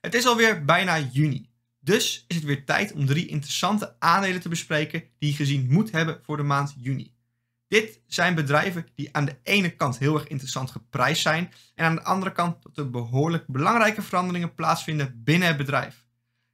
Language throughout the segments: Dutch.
Het is alweer bijna juni, dus is het weer tijd om drie interessante aandelen te bespreken die je gezien moet hebben voor de maand juni. Dit zijn bedrijven die aan de ene kant heel erg interessant geprijsd zijn en aan de andere kant dat er behoorlijk belangrijke veranderingen plaatsvinden binnen het bedrijf.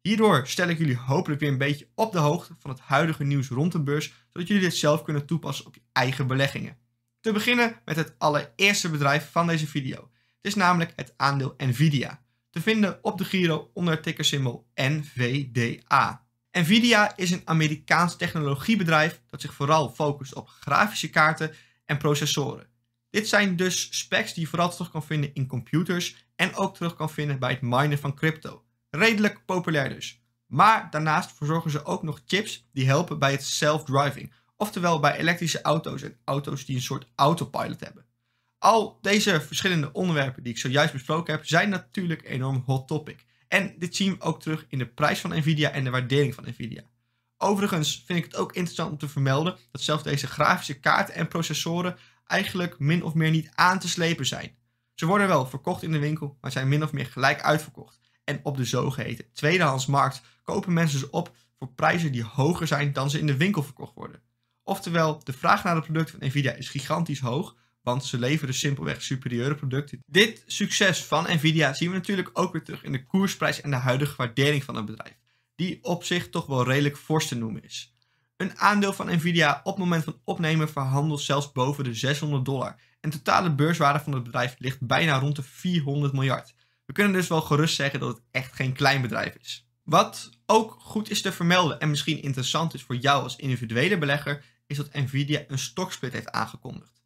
Hierdoor stel ik jullie hopelijk weer een beetje op de hoogte van het huidige nieuws rond de beurs, zodat jullie dit zelf kunnen toepassen op je eigen beleggingen. Te beginnen met het allereerste bedrijf van deze video. Het is namelijk het aandeel Nvidia te vinden op de Giro onder het tickersymbool NVDA. Nvidia is een Amerikaans technologiebedrijf dat zich vooral focust op grafische kaarten en processoren. Dit zijn dus specs die je vooral terug kan vinden in computers en ook terug kan vinden bij het minen van crypto. Redelijk populair dus. Maar daarnaast verzorgen ze ook nog chips die helpen bij het self-driving, oftewel bij elektrische auto's en auto's die een soort autopilot hebben. Al deze verschillende onderwerpen die ik zojuist besproken heb, zijn natuurlijk enorm hot topic. En dit zien we ook terug in de prijs van Nvidia en de waardering van Nvidia. Overigens vind ik het ook interessant om te vermelden dat zelfs deze grafische kaarten en processoren eigenlijk min of meer niet aan te slepen zijn. Ze worden wel verkocht in de winkel, maar zijn min of meer gelijk uitverkocht. En op de zogeheten tweedehandsmarkt kopen mensen ze op voor prijzen die hoger zijn dan ze in de winkel verkocht worden. Oftewel, de vraag naar het product van Nvidia is gigantisch hoog, want ze leveren dus simpelweg superieure producten. Dit succes van Nvidia zien we natuurlijk ook weer terug in de koersprijs en de huidige waardering van het bedrijf. Die op zich toch wel redelijk fors te noemen is. Een aandeel van Nvidia op het moment van opnemen verhandelt zelfs boven de 600 dollar. En de totale beurswaarde van het bedrijf ligt bijna rond de 400 miljard. We kunnen dus wel gerust zeggen dat het echt geen klein bedrijf is. Wat ook goed is te vermelden en misschien interessant is voor jou als individuele belegger, is dat Nvidia een stoksplit heeft aangekondigd.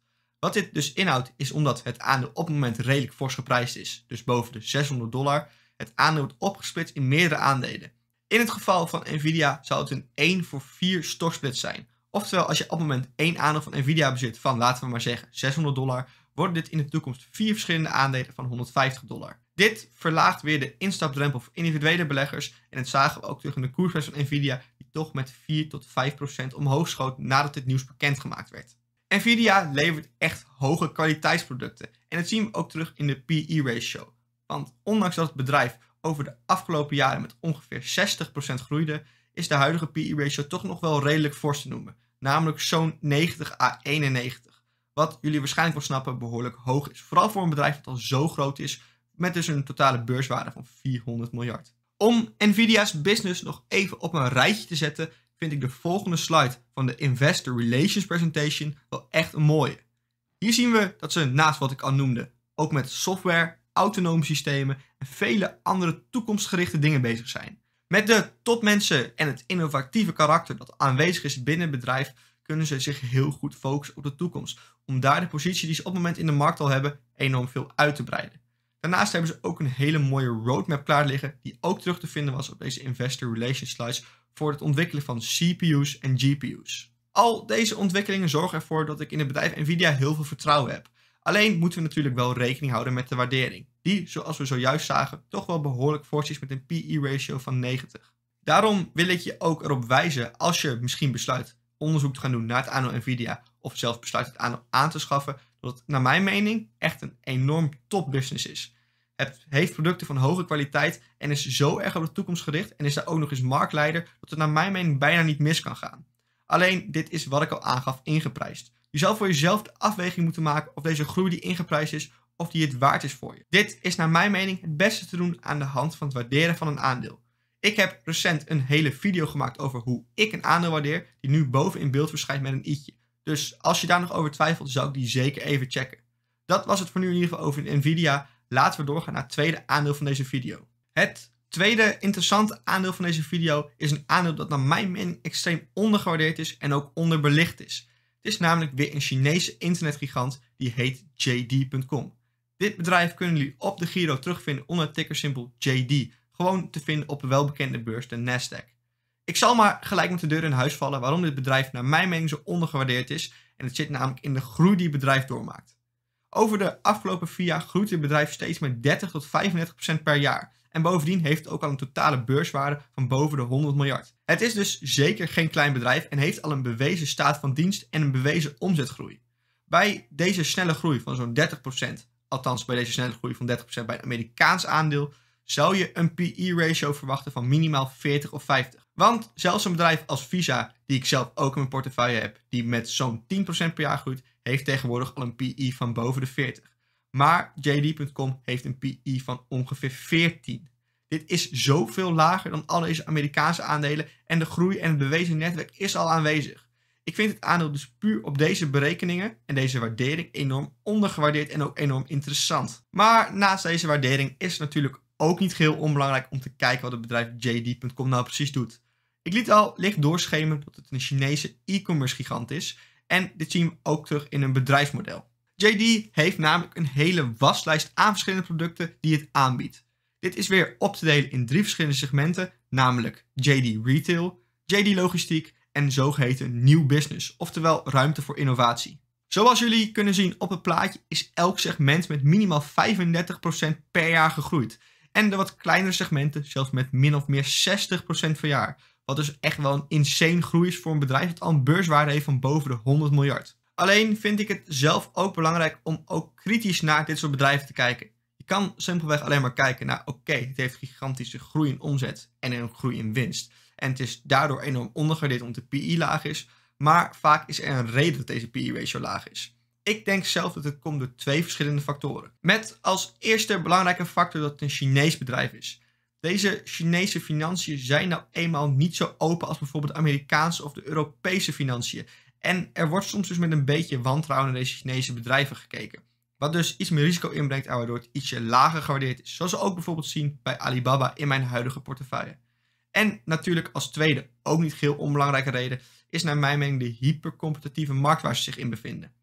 Wat dit dus inhoudt is omdat het aandeel op het moment redelijk fors geprijsd is, dus boven de 600 dollar, het aandeel wordt opgesplitst in meerdere aandelen. In het geval van Nvidia zou het een 1 voor 4 stortsplit zijn. Oftewel, als je op het moment één aandeel van Nvidia bezit van, laten we maar zeggen, 600 dollar, worden dit in de toekomst vier verschillende aandelen van 150 dollar. Dit verlaagt weer de instapdrempel voor individuele beleggers en het zagen we ook terug in de koersprijs van Nvidia, die toch met 4 tot 5 procent omhoog schoot nadat dit nieuws gemaakt werd. Nvidia levert echt hoge kwaliteitsproducten en dat zien we ook terug in de PE-ratio. Want ondanks dat het bedrijf over de afgelopen jaren met ongeveer 60% groeide, is de huidige PE-ratio toch nog wel redelijk fors te noemen, namelijk zo'n 90 à 91. Wat jullie waarschijnlijk wel snappen behoorlijk hoog is, vooral voor een bedrijf dat al zo groot is met dus een totale beurswaarde van 400 miljard. Om Nvidia's business nog even op een rijtje te zetten, vind ik de volgende slide van de Investor Relations Presentation wel echt een mooie. Hier zien we dat ze naast wat ik al noemde ook met software, autonome systemen en vele andere toekomstgerichte dingen bezig zijn. Met de topmensen en het innovatieve karakter dat aanwezig is binnen het bedrijf kunnen ze zich heel goed focussen op de toekomst. Om daar de positie die ze op het moment in de markt al hebben enorm veel uit te breiden. Daarnaast hebben ze ook een hele mooie roadmap klaar liggen die ook terug te vinden was op deze investor relations slides voor het ontwikkelen van CPU's en GPU's. Al deze ontwikkelingen zorgen ervoor dat ik in het bedrijf Nvidia heel veel vertrouwen heb. Alleen moeten we natuurlijk wel rekening houden met de waardering, die, zoals we zojuist zagen, toch wel behoorlijk fors is met een PE-ratio van 90. Daarom wil ik je ook erop wijzen, als je misschien besluit onderzoek te gaan doen naar het aandeel Nvidia, of zelf besluit het aandeel aan te schaffen, dat het naar mijn mening echt een enorm top business is heeft producten van hoge kwaliteit en is zo erg op de toekomst gericht en is daar ook nog eens marktleider dat het naar mijn mening bijna niet mis kan gaan. Alleen, dit is wat ik al aangaf ingeprijsd. Je zal voor jezelf de afweging moeten maken of deze groei die ingeprijsd is, of die het waard is voor je. Dit is naar mijn mening het beste te doen aan de hand van het waarderen van een aandeel. Ik heb recent een hele video gemaakt over hoe ik een aandeel waardeer, die nu boven in beeld verschijnt met een i'tje. Dus als je daar nog over twijfelt, zou ik die zeker even checken. Dat was het voor nu in ieder geval over Nvidia. Laten we doorgaan naar het tweede aandeel van deze video. Het tweede interessante aandeel van deze video is een aandeel dat naar mijn mening extreem ondergewaardeerd is en ook onderbelicht is. Het is namelijk weer een Chinese internetgigant die heet JD.com. Dit bedrijf kunnen jullie op de Giro terugvinden onder het tickersymbol JD, gewoon te vinden op de welbekende beurs de Nasdaq. Ik zal maar gelijk met de deur in huis vallen waarom dit bedrijf naar mijn mening zo ondergewaardeerd is en het zit namelijk in de groei die het bedrijf doormaakt. Over de afgelopen vier jaar groeit het bedrijf steeds met 30 tot 35 per jaar. En bovendien heeft het ook al een totale beurswaarde van boven de 100 miljard. Het is dus zeker geen klein bedrijf en heeft al een bewezen staat van dienst en een bewezen omzetgroei. Bij deze snelle groei van zo'n 30%, althans bij deze snelle groei van 30% bij een Amerikaans aandeel, zou je een PE-ratio verwachten van minimaal 40 of 50. Want zelfs een bedrijf als Visa, die ik zelf ook in mijn portefeuille heb, die met zo'n 10% per jaar groeit, heeft tegenwoordig al een PI van boven de 40. Maar JD.com heeft een PI van ongeveer 14. Dit is zoveel lager dan alle deze Amerikaanse aandelen en de groei en het bewezen netwerk is al aanwezig. Ik vind het aandeel dus puur op deze berekeningen en deze waardering enorm ondergewaardeerd en ook enorm interessant. Maar naast deze waardering is het natuurlijk ook niet geheel onbelangrijk om te kijken wat het bedrijf JD.com nou precies doet. Ik liet al licht doorschemen dat het een Chinese e-commerce gigant is en dit zien we ook terug in een bedrijfsmodel. JD heeft namelijk een hele waslijst aan verschillende producten die het aanbiedt. Dit is weer op te delen in drie verschillende segmenten, namelijk JD Retail, JD Logistiek en zogeheten nieuw business, oftewel ruimte voor innovatie. Zoals jullie kunnen zien op het plaatje is elk segment met minimaal 35% per jaar gegroeid. En de wat kleinere segmenten zelfs met min of meer 60% per jaar. Wat dus echt wel een insane groei is voor een bedrijf dat al een beurswaarde heeft van boven de 100 miljard. Alleen vind ik het zelf ook belangrijk om ook kritisch naar dit soort bedrijven te kijken. Je kan simpelweg alleen maar kijken naar, oké, het heeft gigantische groei in omzet en een groei in winst. En het is daardoor enorm ondergedeeld omdat de PI laag is. Maar vaak is er een reden dat deze PI-ratio laag is. Ik denk zelf dat het komt door twee verschillende factoren. Met als eerste belangrijke factor dat het een Chinees bedrijf is. Deze Chinese financiën zijn nou eenmaal niet zo open als bijvoorbeeld Amerikaanse of de Europese financiën. En er wordt soms dus met een beetje wantrouwen naar deze Chinese bedrijven gekeken. Wat dus iets meer risico inbrengt en waardoor het ietsje lager gewaardeerd is. Zoals we ook bijvoorbeeld zien bij Alibaba in mijn huidige portefeuille. En natuurlijk als tweede, ook niet heel onbelangrijke reden, is naar mijn mening de hypercompetitieve markt waar ze zich in bevinden.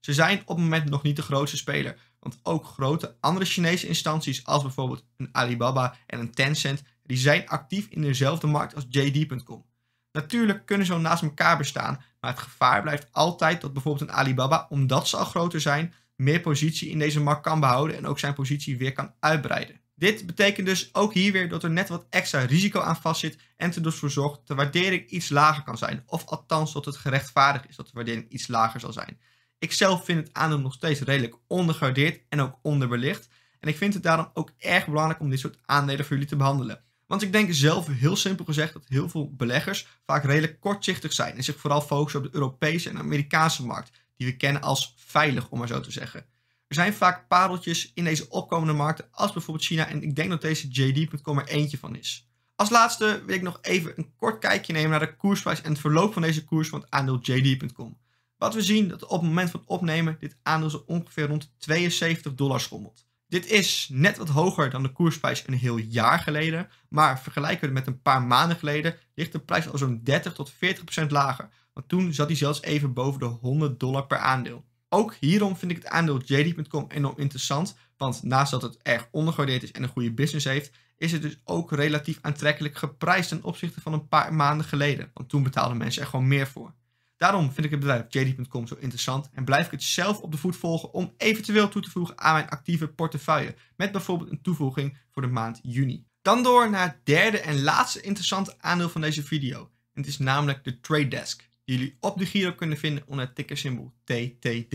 Ze zijn op het moment nog niet de grootste speler, want ook grote andere Chinese instanties als bijvoorbeeld een Alibaba en een Tencent, die zijn actief in dezelfde markt als JD.com. Natuurlijk kunnen ze naast elkaar bestaan, maar het gevaar blijft altijd dat bijvoorbeeld een Alibaba, omdat ze al groter zijn, meer positie in deze markt kan behouden en ook zijn positie weer kan uitbreiden. Dit betekent dus ook hier weer dat er net wat extra risico aan vastzit en er dus voor zorgt dat de waardering iets lager kan zijn. Of althans dat het gerechtvaardigd is dat de waardering iets lager zal zijn. Ik zelf vind het aandeel nog steeds redelijk ondergewaardeerd en ook onderbelicht. En ik vind het daarom ook erg belangrijk om dit soort aandelen voor jullie te behandelen. Want ik denk zelf, heel simpel gezegd, dat heel veel beleggers vaak redelijk kortzichtig zijn en zich vooral focussen op de Europese en Amerikaanse markt, die we kennen als veilig, om maar zo te zeggen. Er zijn vaak pareltjes in deze opkomende markten, als bijvoorbeeld China, en ik denk dat deze JD.com er eentje van is. Als laatste wil ik nog even een kort kijkje nemen naar de koersprijs en het verloop van deze koers van het aandeel JD.com. Wat we zien dat op het moment van opnemen dit aandeel zo ongeveer rond 72 dollar schommelt. Dit is net wat hoger dan de koersprijs een heel jaar geleden, maar vergelijken we het met een paar maanden geleden ligt de prijs al zo'n 30 tot 40 lager, want toen zat hij zelfs even boven de 100 dollar per aandeel. Ook hierom vind ik het aandeel JD.com enorm interessant, want naast dat het erg ondergewaardeerd is en een goede business heeft, is het dus ook relatief aantrekkelijk geprijsd ten opzichte van een paar maanden geleden, want toen betaalden mensen er gewoon meer voor. Daarom vind ik het bedrijf JD.com zo interessant en blijf ik het zelf op de voet volgen om eventueel toe te voegen aan mijn actieve portefeuille, met bijvoorbeeld een toevoeging voor de maand juni. Dan door naar het derde en laatste interessante aandeel van deze video. En het is namelijk de Trade Desk, die jullie op de Giro kunnen vinden onder het tickersymbool TTD.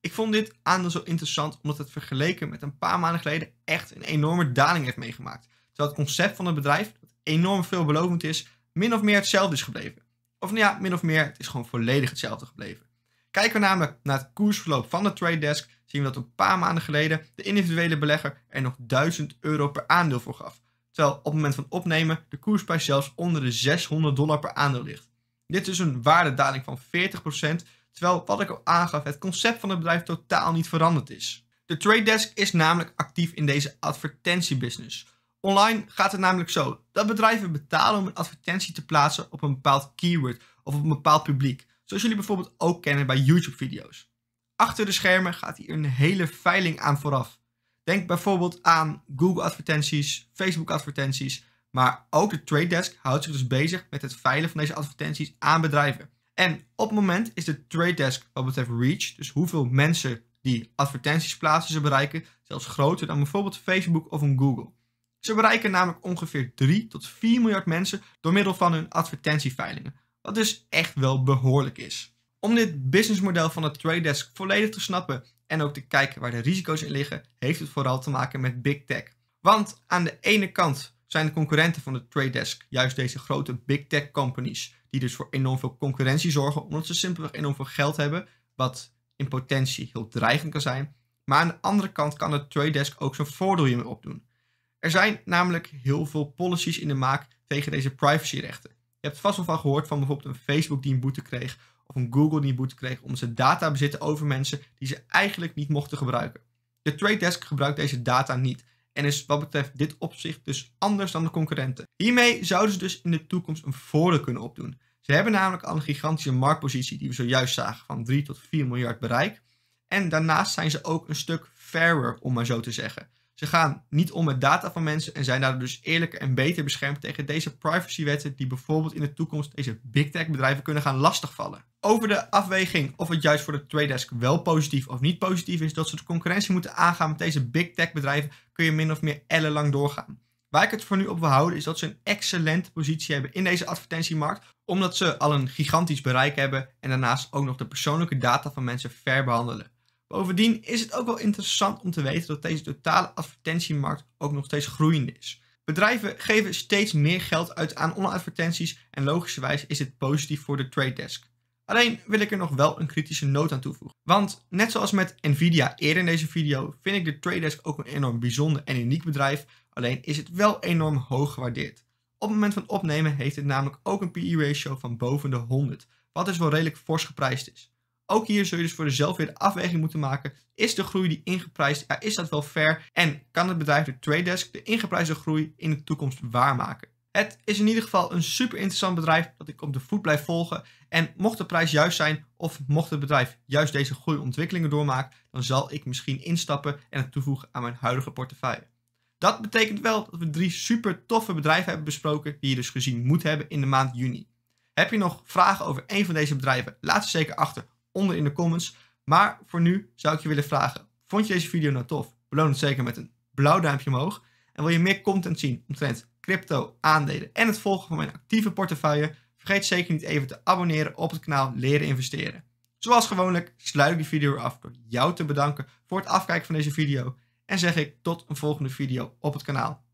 Ik vond dit aandeel zo interessant omdat het vergeleken met een paar maanden geleden echt een enorme daling heeft meegemaakt. Terwijl het concept van het bedrijf, dat enorm veelbelovend is, min of meer hetzelfde is gebleven. Of nou ja, min of meer, het is gewoon volledig hetzelfde gebleven. Kijken we namelijk naar het koersverloop van de trade desk, zien we dat een paar maanden geleden de individuele belegger er nog 1000 euro per aandeel voor gaf. Terwijl op het moment van opnemen de koersprijs zelfs onder de 600 dollar per aandeel ligt. Dit is een waardedaling van 40%, terwijl wat ik al aangaf, het concept van het bedrijf totaal niet veranderd is. De trade desk is namelijk actief in deze advertentiebusiness. Online gaat het namelijk zo dat bedrijven betalen om een advertentie te plaatsen op een bepaald keyword of op een bepaald publiek. Zoals jullie bijvoorbeeld ook kennen bij YouTube-video's. Achter de schermen gaat hier een hele veiling aan vooraf. Denk bijvoorbeeld aan Google-advertenties, Facebook-advertenties, maar ook de Trade Desk houdt zich dus bezig met het veilen van deze advertenties aan bedrijven. En op het moment is de Trade Desk wat betreft reach, dus hoeveel mensen die advertenties plaatsen ze bereiken, zelfs groter dan bijvoorbeeld Facebook of een Google. Ze bereiken namelijk ongeveer 3 tot 4 miljard mensen door middel van hun advertentieveilingen, wat dus echt wel behoorlijk is. Om dit businessmodel van het Trade Desk volledig te snappen en ook te kijken waar de risico's in liggen, heeft het vooral te maken met big tech. Want aan de ene kant zijn de concurrenten van het Trade Desk juist deze grote big tech companies, die dus voor enorm veel concurrentie zorgen, omdat ze simpelweg enorm veel geld hebben, wat in potentie heel dreigend kan zijn. Maar aan de andere kant kan het Trade Desk ook zijn voordeel hiermee opdoen. Er zijn namelijk heel veel policies in de maak tegen deze privacyrechten. Je hebt vast wel van gehoord van bijvoorbeeld een Facebook die een boete kreeg of een Google die een boete kreeg omdat ze data bezitten over mensen die ze eigenlijk niet mochten gebruiken. De Trade Desk gebruikt deze data niet en is wat betreft dit opzicht dus anders dan de concurrenten. Hiermee zouden ze dus in de toekomst een voordeel kunnen opdoen. Ze hebben namelijk al een gigantische marktpositie die we zojuist zagen van 3 tot 4 miljard bereik. En daarnaast zijn ze ook een stuk fairer, om maar zo te zeggen. Ze gaan niet om met data van mensen en zijn daardoor dus eerlijker en beter beschermd tegen deze privacywetten die bijvoorbeeld in de toekomst deze big tech bedrijven kunnen gaan lastigvallen. Over de afweging of het juist voor de trade desk wel positief of niet positief is dat ze de concurrentie moeten aangaan met deze big tech bedrijven kun je min of meer ellenlang doorgaan. Waar ik het voor nu op wil houden is dat ze een excellente positie hebben in deze advertentiemarkt, omdat ze al een gigantisch bereik hebben en daarnaast ook nog de persoonlijke data van mensen ver behandelen. Bovendien is het ook wel interessant om te weten dat deze totale advertentiemarkt ook nog steeds groeiend is. Bedrijven geven steeds meer geld uit aan online-advertenties en logischerwijs is dit positief voor de trade desk. Alleen wil ik er nog wel een kritische noot aan toevoegen. Want net zoals met Nvidia eerder in deze video, vind ik de trade desk ook een enorm bijzonder en uniek bedrijf, alleen is het wel enorm hoog gewaardeerd. Op het moment van opnemen heeft het namelijk ook een PE-ratio van boven de 100, wat dus wel redelijk fors geprijsd is. Ook hier zul je dus voor jezelf weer de afweging moeten maken. Is de groei die ingeprijsd, ja, is dat wel fair? En kan het bedrijf de Desk de ingeprijsde groei in de toekomst waarmaken? Het is in ieder geval een super interessant bedrijf dat ik op de voet blijf volgen. En mocht de prijs juist zijn of mocht het bedrijf juist deze groeiontwikkelingen doormaken, dan zal ik misschien instappen en het toevoegen aan mijn huidige portefeuille. Dat betekent wel dat we drie super toffe bedrijven hebben besproken die je dus gezien moet hebben in de maand juni. Heb je nog vragen over een van deze bedrijven? Laat ze zeker achter onder in de comments. Maar voor nu zou ik je willen vragen, vond je deze video nou tof? Beloon het zeker met een blauw duimpje omhoog. En wil je meer content zien omtrent crypto, aandelen en het volgen van mijn actieve portefeuille? Vergeet zeker niet even te abonneren op het kanaal Leren Investeren. Zoals gewoonlijk sluit ik de video af door jou te bedanken voor het afkijken van deze video. En zeg ik tot een volgende video op het kanaal.